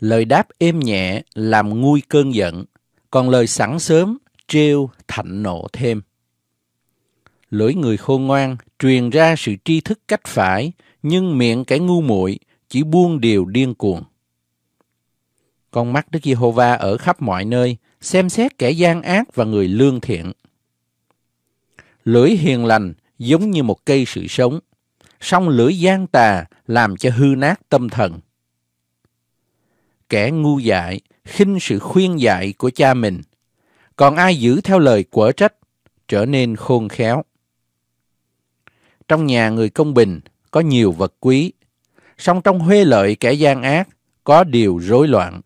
lời đáp êm nhẹ làm nguôi cơn giận, còn lời sẵn sớm trêu thạnh nộ thêm. Lưỡi người khôn ngoan truyền ra sự tri thức cách phải, nhưng miệng kẻ ngu muội chỉ buông điều điên cuồng. Con mắt Đức Giê-hô-va ở khắp mọi nơi, xem xét kẻ gian ác và người lương thiện. Lưỡi hiền lành giống như một cây sự sống, song lưỡi gian tà làm cho hư nát tâm thần kẻ ngu dại khinh sự khuyên dạy của cha mình còn ai giữ theo lời quở trách trở nên khôn khéo trong nhà người công bình có nhiều vật quý song trong huê lợi kẻ gian ác có điều rối loạn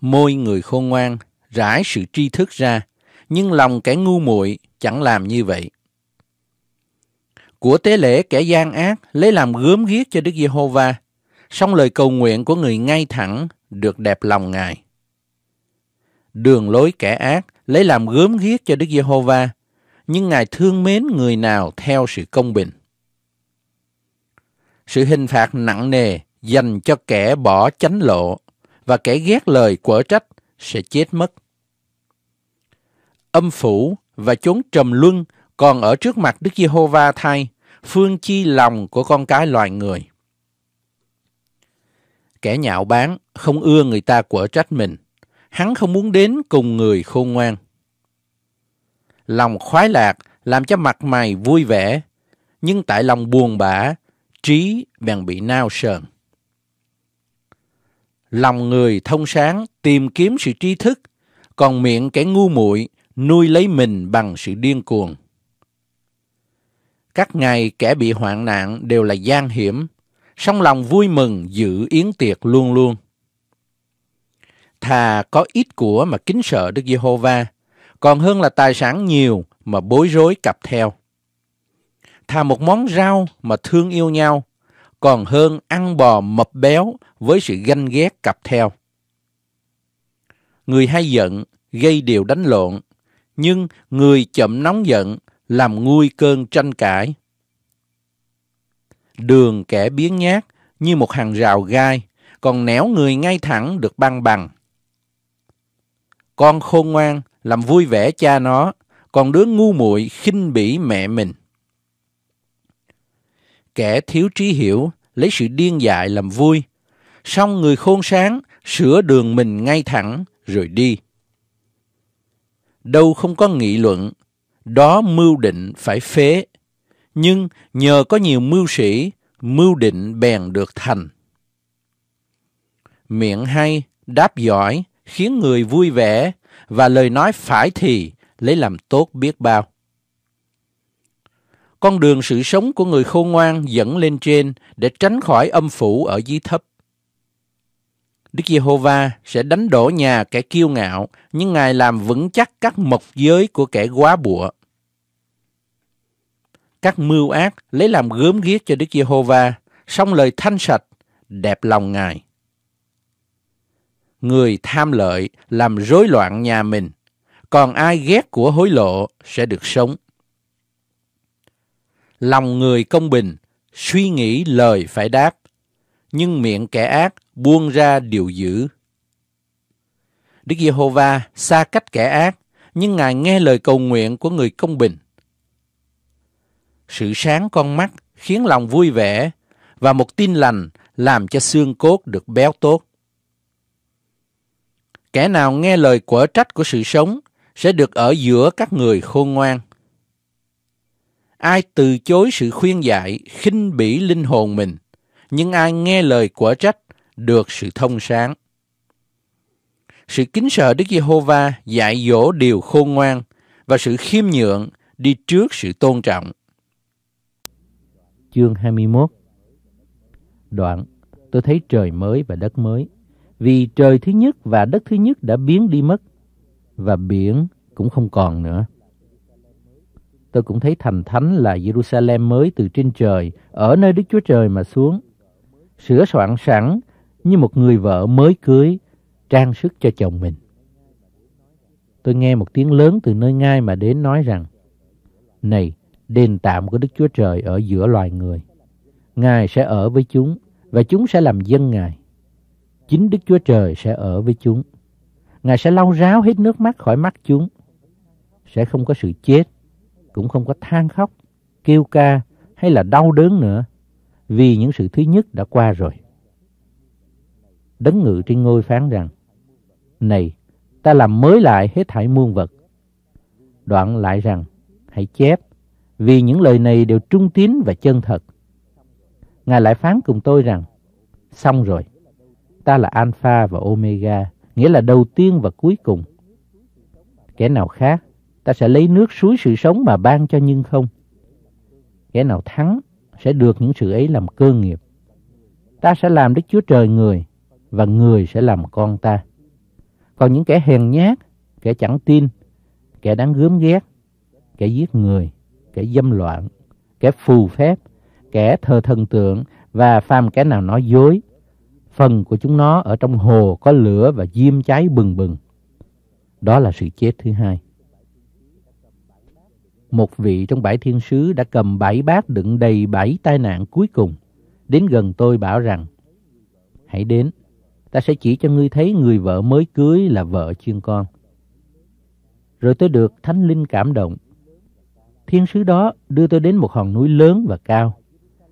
môi người khôn ngoan rải sự tri thức ra nhưng lòng kẻ ngu muội chẳng làm như vậy của tế lễ kẻ gian ác lấy làm gớm ghiếc cho đức giê-hô-va song lời cầu nguyện của người ngay thẳng được đẹp lòng Ngài. Đường lối kẻ ác lấy làm gớm ghiếc cho Đức Giê-hô-va, nhưng Ngài thương mến người nào theo sự công bình. Sự hình phạt nặng nề dành cho kẻ bỏ chánh lộ và kẻ ghét lời quở trách sẽ chết mất. Âm phủ và chốn trầm luân còn ở trước mặt Đức Giê-hô-va thay, phương chi lòng của con cái loài người. Kẻ nhạo báng, không ưa người ta quở trách mình. Hắn không muốn đến cùng người khôn ngoan. Lòng khoái lạc làm cho mặt mày vui vẻ, nhưng tại lòng buồn bã, trí bèn bị nao sờn. Lòng người thông sáng tìm kiếm sự tri thức, còn miệng kẻ ngu muội nuôi lấy mình bằng sự điên cuồng. Các ngày kẻ bị hoạn nạn đều là gian hiểm, song lòng vui mừng dự yến tiệc luôn luôn. Thà có ít của mà kính sợ Đức Giê-hô-va, còn hơn là tài sản nhiều mà bối rối cặp theo. Thà một món rau mà thương yêu nhau, còn hơn ăn bò mập béo với sự ganh ghét cặp theo. Người hay giận gây điều đánh lộn, nhưng người chậm nóng giận làm nguôi cơn tranh cãi đường kẻ biến nhát như một hàng rào gai, còn nẻo người ngay thẳng được băng bằng. Con khôn ngoan làm vui vẻ cha nó, còn đứa ngu muội khinh bỉ mẹ mình. Kẻ thiếu trí hiểu lấy sự điên dại làm vui, xong người khôn sáng sửa đường mình ngay thẳng rồi đi. Đâu không có nghị luận, đó mưu định phải phế nhưng nhờ có nhiều mưu sĩ, mưu định bèn được thành. Miệng hay, đáp giỏi, khiến người vui vẻ, và lời nói phải thì lấy làm tốt biết bao. Con đường sự sống của người khôn ngoan dẫn lên trên để tránh khỏi âm phủ ở dưới thấp. Đức Giê-hô-va sẽ đánh đổ nhà kẻ kiêu ngạo, nhưng Ngài làm vững chắc các mộc giới của kẻ quá bụa các mưu ác lấy làm gớm ghiếc cho Đức Giê-hô-va, song lời thanh sạch đẹp lòng Ngài. Người tham lợi làm rối loạn nhà mình, còn ai ghét của hối lộ sẽ được sống. Lòng người công bình, suy nghĩ lời phải đáp, nhưng miệng kẻ ác buông ra điều dữ. Đức Giê-hô-va xa cách kẻ ác, nhưng Ngài nghe lời cầu nguyện của người công bình sự sáng con mắt khiến lòng vui vẻ và một tin lành làm cho xương cốt được béo tốt. Kẻ nào nghe lời quở trách của sự sống sẽ được ở giữa các người khôn ngoan. Ai từ chối sự khuyên dạy, khinh bỉ linh hồn mình, nhưng ai nghe lời quở trách được sự thông sáng. Sự kính sợ Đức Giê-hô-va dạy dỗ điều khôn ngoan và sự khiêm nhượng đi trước sự tôn trọng chương 21 Đoạn, tôi thấy trời mới và đất mới, vì trời thứ nhất và đất thứ nhất đã biến đi mất, và biển cũng không còn nữa. Tôi cũng thấy thành thánh là Jerusalem mới từ trên trời, ở nơi Đức Chúa Trời mà xuống, sửa soạn sẵn như một người vợ mới cưới, trang sức cho chồng mình. Tôi nghe một tiếng lớn từ nơi ngai mà đến nói rằng, Này, đền tạm của Đức Chúa Trời ở giữa loài người. Ngài sẽ ở với chúng và chúng sẽ làm dân Ngài. Chính Đức Chúa Trời sẽ ở với chúng. Ngài sẽ lau ráo hết nước mắt khỏi mắt chúng. Sẽ không có sự chết, cũng không có than khóc, kêu ca hay là đau đớn nữa, vì những sự thứ nhất đã qua rồi. Đấng ngự trên ngôi phán rằng, Này, ta làm mới lại hết thảy muôn vật. Đoạn lại rằng, hãy chép, vì những lời này đều trung tín và chân thật. Ngài lại phán cùng tôi rằng, xong rồi, ta là Alpha và Omega, nghĩa là đầu tiên và cuối cùng. Kẻ nào khác, ta sẽ lấy nước suối sự sống mà ban cho nhưng không. Kẻ nào thắng sẽ được những sự ấy làm cơ nghiệp. Ta sẽ làm Đức Chúa Trời người, và người sẽ làm con ta. Còn những kẻ hèn nhát, kẻ chẳng tin, kẻ đáng gớm ghét, kẻ giết người, kẻ dâm loạn, kẻ phù phép, kẻ thờ thần tượng và phàm kẻ nào nói dối. Phần của chúng nó ở trong hồ có lửa và diêm cháy bừng bừng. Đó là sự chết thứ hai. Một vị trong bảy thiên sứ đã cầm bảy bát đựng đầy bảy tai nạn cuối cùng. Đến gần tôi bảo rằng, hãy đến, ta sẽ chỉ cho ngươi thấy người vợ mới cưới là vợ chuyên con. Rồi tôi được Thánh Linh cảm động thiên sứ đó đưa tôi đến một hòn núi lớn và cao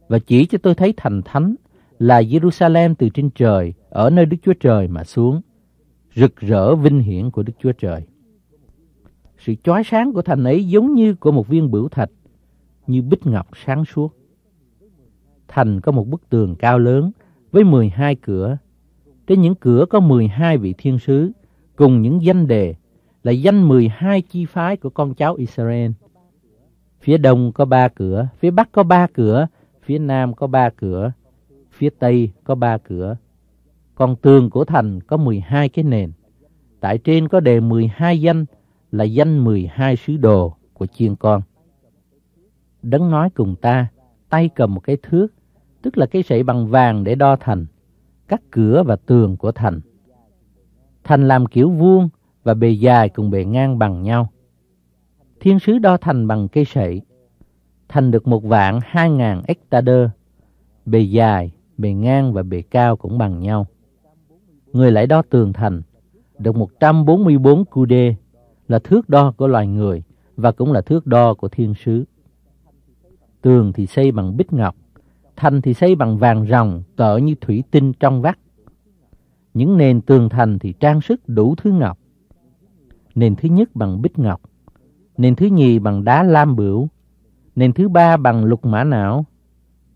và chỉ cho tôi thấy thành thánh là Jerusalem từ trên trời, ở nơi Đức Chúa Trời mà xuống, rực rỡ vinh hiển của Đức Chúa Trời. Sự chói sáng của thành ấy giống như của một viên bửu thạch, như bích ngọc sáng suốt. Thành có một bức tường cao lớn với 12 cửa. Trên những cửa có 12 vị thiên sứ cùng những danh đề là danh 12 chi phái của con cháu Israel. Phía đông có ba cửa, phía bắc có ba cửa, phía nam có ba cửa, phía tây có ba cửa. Còn tường của thành có 12 cái nền. Tại trên có đề 12 danh là danh 12 sứ đồ của chiên con. Đấng nói cùng ta, tay cầm một cái thước, tức là cái sậy bằng vàng để đo thành, các cửa và tường của thành. Thành làm kiểu vuông và bề dài cùng bề ngang bằng nhau thiên sứ đo thành bằng cây sậy, thành được một vạn hai ngàn hectare, bề dài, bề ngang và bề cao cũng bằng nhau. Người lại đo tường thành, được một trăm bốn mươi bốn đê, là thước đo của loài người và cũng là thước đo của thiên sứ. Tường thì xây bằng bích ngọc, thành thì xây bằng vàng ròng, cỡ như thủy tinh trong vắt. Những nền tường thành thì trang sức đủ thứ ngọc. Nền thứ nhất bằng bích ngọc, nền thứ nhì bằng đá lam bửu, nền thứ ba bằng lục mã não,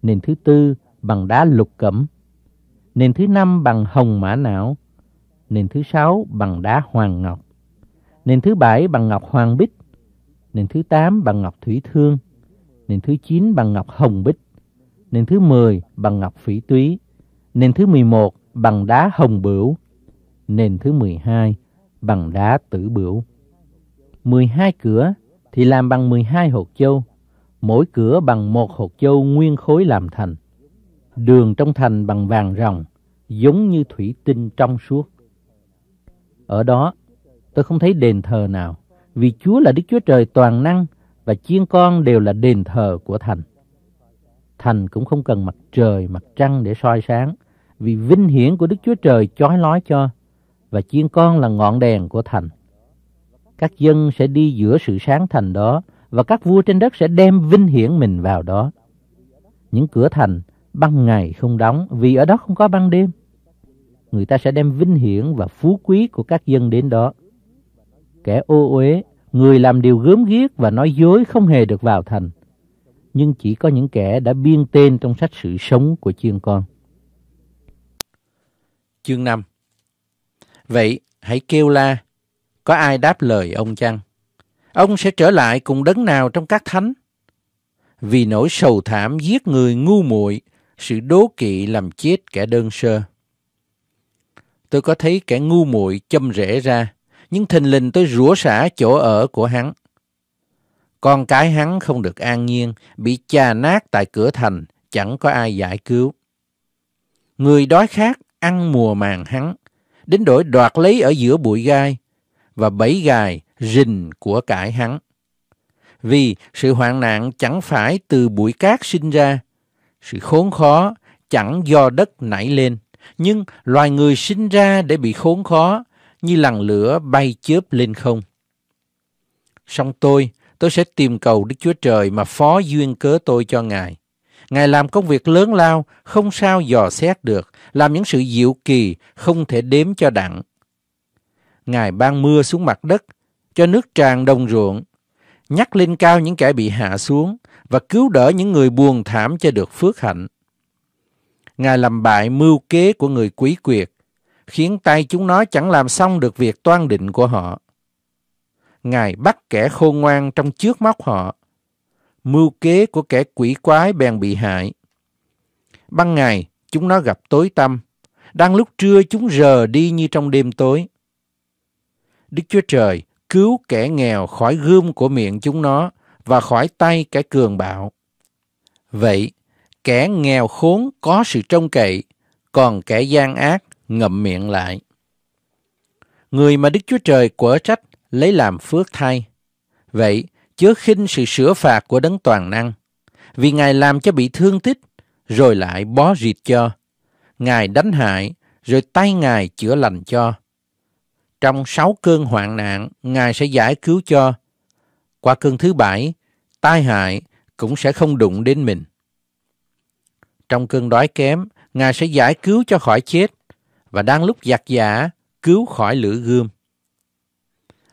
nền thứ tư bằng đá lục cẩm, nền thứ năm bằng hồng mã não, nền thứ sáu bằng đá hoàng ngọc, nền thứ bảy bằng ngọc hoàng bích, nền thứ tám bằng ngọc thủy thương, nền thứ chín bằng ngọc hồng bích, nền thứ mười bằng ngọc phỉ túy, nền thứ mười một bằng đá hồng bửu, nền thứ mười hai bằng đá tử bửu. 12 cửa thì làm bằng 12 hột châu, mỗi cửa bằng một hột châu nguyên khối làm thành. Đường trong thành bằng vàng ròng, giống như thủy tinh trong suốt. Ở đó, tôi không thấy đền thờ nào, vì Chúa là Đức Chúa Trời toàn năng và chiên con đều là đền thờ của thành. Thành cũng không cần mặt trời, mặt trăng để soi sáng, vì vinh hiển của Đức Chúa Trời chói lói cho, và chiên con là ngọn đèn của thành. Các dân sẽ đi giữa sự sáng thành đó và các vua trên đất sẽ đem vinh hiển mình vào đó. Những cửa thành ban ngày không đóng vì ở đó không có ban đêm. Người ta sẽ đem vinh hiển và phú quý của các dân đến đó. Kẻ ô uế, người làm điều gớm ghiếc và nói dối không hề được vào thành. Nhưng chỉ có những kẻ đã biên tên trong sách sự sống của chiên con. Chương 5 Vậy hãy kêu la, có ai đáp lời ông chăng? Ông sẽ trở lại cùng đấng nào trong các thánh? Vì nỗi sầu thảm giết người ngu muội, sự đố kỵ làm chết kẻ đơn sơ. Tôi có thấy kẻ ngu muội châm rễ ra, nhưng thình lình tôi rủa xả chỗ ở của hắn. Con cái hắn không được an nhiên, bị chà nát tại cửa thành, chẳng có ai giải cứu. Người đói khát ăn mùa màng hắn, đến đổi đoạt lấy ở giữa bụi gai, và bẫy gài, rình của cải hắn. Vì sự hoạn nạn chẳng phải từ bụi cát sinh ra, sự khốn khó chẳng do đất nảy lên, nhưng loài người sinh ra để bị khốn khó như lằn lửa bay chớp lên không. Song tôi, tôi sẽ tìm cầu Đức Chúa Trời mà phó duyên cớ tôi cho Ngài. Ngài làm công việc lớn lao, không sao dò xét được, làm những sự diệu kỳ, không thể đếm cho đặng. Ngài ban mưa xuống mặt đất, cho nước tràn đồng ruộng, nhắc lên cao những kẻ bị hạ xuống và cứu đỡ những người buồn thảm cho được phước hạnh. Ngài làm bại mưu kế của người quý quyệt, khiến tay chúng nó chẳng làm xong được việc toan định của họ. Ngài bắt kẻ khôn ngoan trong trước mắt họ. Mưu kế của kẻ quỷ quái bèn bị hại. Ban ngày, chúng nó gặp tối tăm. Đang lúc trưa chúng rờ đi như trong đêm tối. Đức Chúa Trời cứu kẻ nghèo khỏi gươm của miệng chúng nó và khỏi tay kẻ cường bạo. Vậy, kẻ nghèo khốn có sự trông cậy, còn kẻ gian ác ngậm miệng lại. Người mà Đức Chúa Trời quở trách lấy làm phước thay. Vậy, chớ khinh sự sửa phạt của đấng toàn năng, vì Ngài làm cho bị thương tích, rồi lại bó rịt cho. Ngài đánh hại, rồi tay Ngài chữa lành cho. Trong sáu cơn hoạn nạn, Ngài sẽ giải cứu cho. Qua cơn thứ bảy, tai hại cũng sẽ không đụng đến mình. Trong cơn đói kém, Ngài sẽ giải cứu cho khỏi chết và đang lúc giặc giả, cứu khỏi lửa gươm.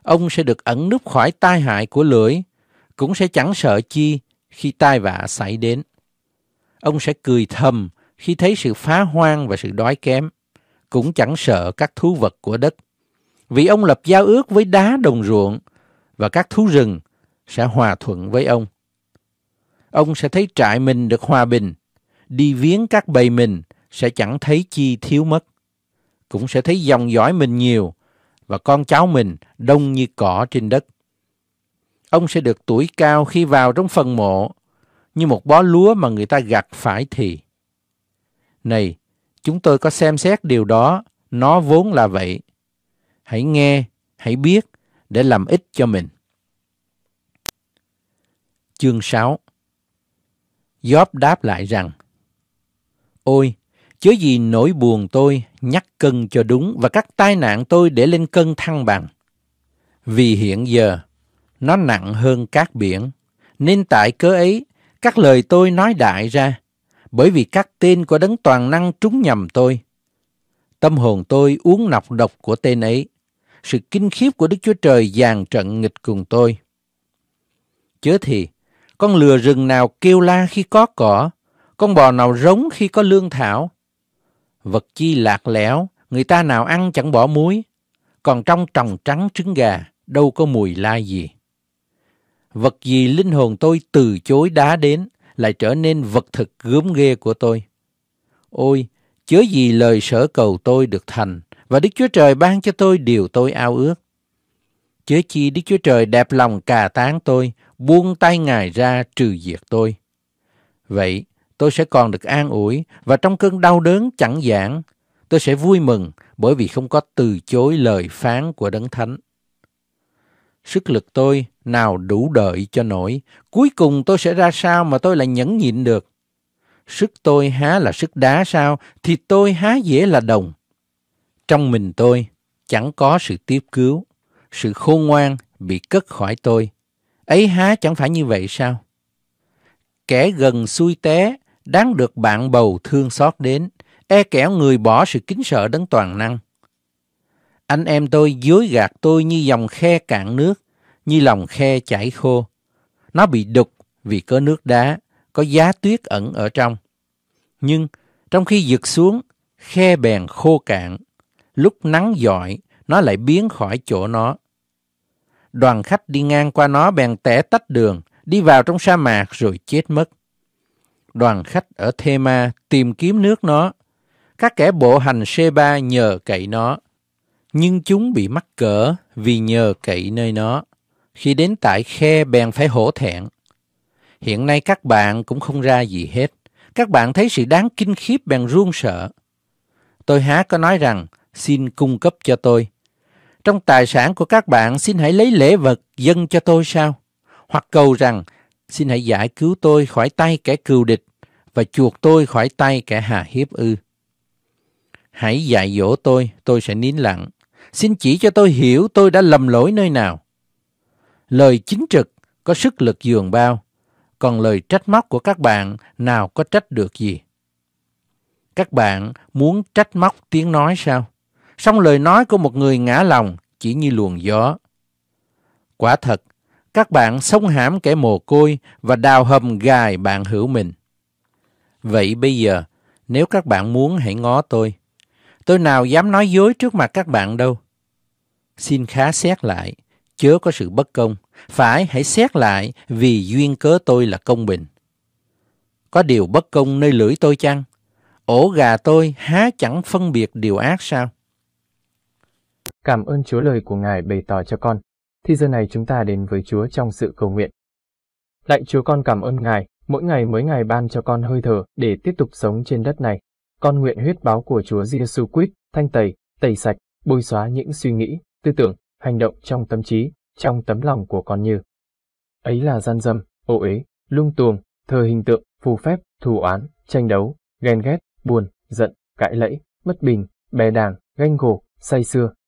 Ông sẽ được ẩn núp khỏi tai hại của lưỡi, cũng sẽ chẳng sợ chi khi tai vạ xảy đến. Ông sẽ cười thầm khi thấy sự phá hoang và sự đói kém, cũng chẳng sợ các thú vật của đất vì ông lập giao ước với đá đồng ruộng và các thú rừng sẽ hòa thuận với ông. Ông sẽ thấy trại mình được hòa bình, đi viếng các bầy mình sẽ chẳng thấy chi thiếu mất. Cũng sẽ thấy dòng dõi mình nhiều và con cháu mình đông như cỏ trên đất. Ông sẽ được tuổi cao khi vào trong phần mộ, như một bó lúa mà người ta gặt phải thì. Này, chúng tôi có xem xét điều đó, nó vốn là vậy hãy nghe, hãy biết để làm ích cho mình. Chương 6 Job đáp lại rằng Ôi, chớ gì nỗi buồn tôi nhắc cân cho đúng và các tai nạn tôi để lên cân thăng bằng. Vì hiện giờ, nó nặng hơn các biển, nên tại cớ ấy, các lời tôi nói đại ra, bởi vì các tên của đấng toàn năng trúng nhầm tôi. Tâm hồn tôi uống nọc độc của tên ấy, sự kinh khiếp của Đức Chúa Trời dàn trận nghịch cùng tôi. Chớ thì, con lừa rừng nào kêu la khi có cỏ, con bò nào rống khi có lương thảo. Vật chi lạc lẽo, người ta nào ăn chẳng bỏ muối, còn trong trồng trắng trứng gà đâu có mùi la gì. Vật gì linh hồn tôi từ chối đá đến lại trở nên vật thực gớm ghê của tôi. Ôi, chớ gì lời sở cầu tôi được thành, và Đức Chúa Trời ban cho tôi điều tôi ao ước. Chớ chi Đức Chúa Trời đẹp lòng cà tán tôi, buông tay Ngài ra trừ diệt tôi. Vậy, tôi sẽ còn được an ủi và trong cơn đau đớn chẳng giảng, tôi sẽ vui mừng bởi vì không có từ chối lời phán của Đấng Thánh. Sức lực tôi nào đủ đợi cho nổi, cuối cùng tôi sẽ ra sao mà tôi lại nhẫn nhịn được. Sức tôi há là sức đá sao, thì tôi há dễ là đồng. Trong mình tôi chẳng có sự tiếp cứu, sự khôn ngoan bị cất khỏi tôi. Ấy há chẳng phải như vậy sao? Kẻ gần xui té, đáng được bạn bầu thương xót đến, e kẻo người bỏ sự kính sợ đấng toàn năng. Anh em tôi dối gạt tôi như dòng khe cạn nước, như lòng khe chảy khô. Nó bị đục vì có nước đá, có giá tuyết ẩn ở trong. Nhưng trong khi giật xuống, khe bèn khô cạn, lúc nắng dọi, nó lại biến khỏi chỗ nó. Đoàn khách đi ngang qua nó bèn tẻ tách đường, đi vào trong sa mạc rồi chết mất. Đoàn khách ở Thema tìm kiếm nước nó. Các kẻ bộ hành ba nhờ cậy nó. Nhưng chúng bị mắc cỡ vì nhờ cậy nơi nó. Khi đến tại khe bèn phải hổ thẹn. Hiện nay các bạn cũng không ra gì hết. Các bạn thấy sự đáng kinh khiếp bèn run sợ. Tôi há có nói rằng xin cung cấp cho tôi. Trong tài sản của các bạn xin hãy lấy lễ vật dâng cho tôi sao? Hoặc cầu rằng xin hãy giải cứu tôi khỏi tay kẻ cừu địch và chuộc tôi khỏi tay kẻ hà hiếp ư. Hãy dạy dỗ tôi, tôi sẽ nín lặng. Xin chỉ cho tôi hiểu tôi đã lầm lỗi nơi nào. Lời chính trực có sức lực dường bao, còn lời trách móc của các bạn nào có trách được gì? Các bạn muốn trách móc tiếng nói sao? song lời nói của một người ngã lòng chỉ như luồng gió. Quả thật, các bạn sống hãm kẻ mồ côi và đào hầm gài bạn hữu mình. Vậy bây giờ, nếu các bạn muốn hãy ngó tôi. Tôi nào dám nói dối trước mặt các bạn đâu. Xin khá xét lại, chớ có sự bất công. Phải hãy xét lại vì duyên cớ tôi là công bình. Có điều bất công nơi lưỡi tôi chăng? Ổ gà tôi há chẳng phân biệt điều ác sao? Cảm ơn Chúa lời của Ngài bày tỏ cho con. Thì giờ này chúng ta đến với Chúa trong sự cầu nguyện. Lạy Chúa con cảm ơn Ngài, mỗi ngày mới ngày ban cho con hơi thở để tiếp tục sống trên đất này. Con nguyện huyết báo của Chúa Giêsu Christ thanh tẩy, tẩy sạch, bôi xóa những suy nghĩ, tư tưởng, hành động trong tâm trí, trong tấm lòng của con như ấy là gian dâm, ô uế, lung tuồng, thờ hình tượng, phù phép, thù oán, tranh đấu, ghen ghét, buồn, giận, cãi lẫy, bất bình, bè đảng, ganh gổ, say xưa,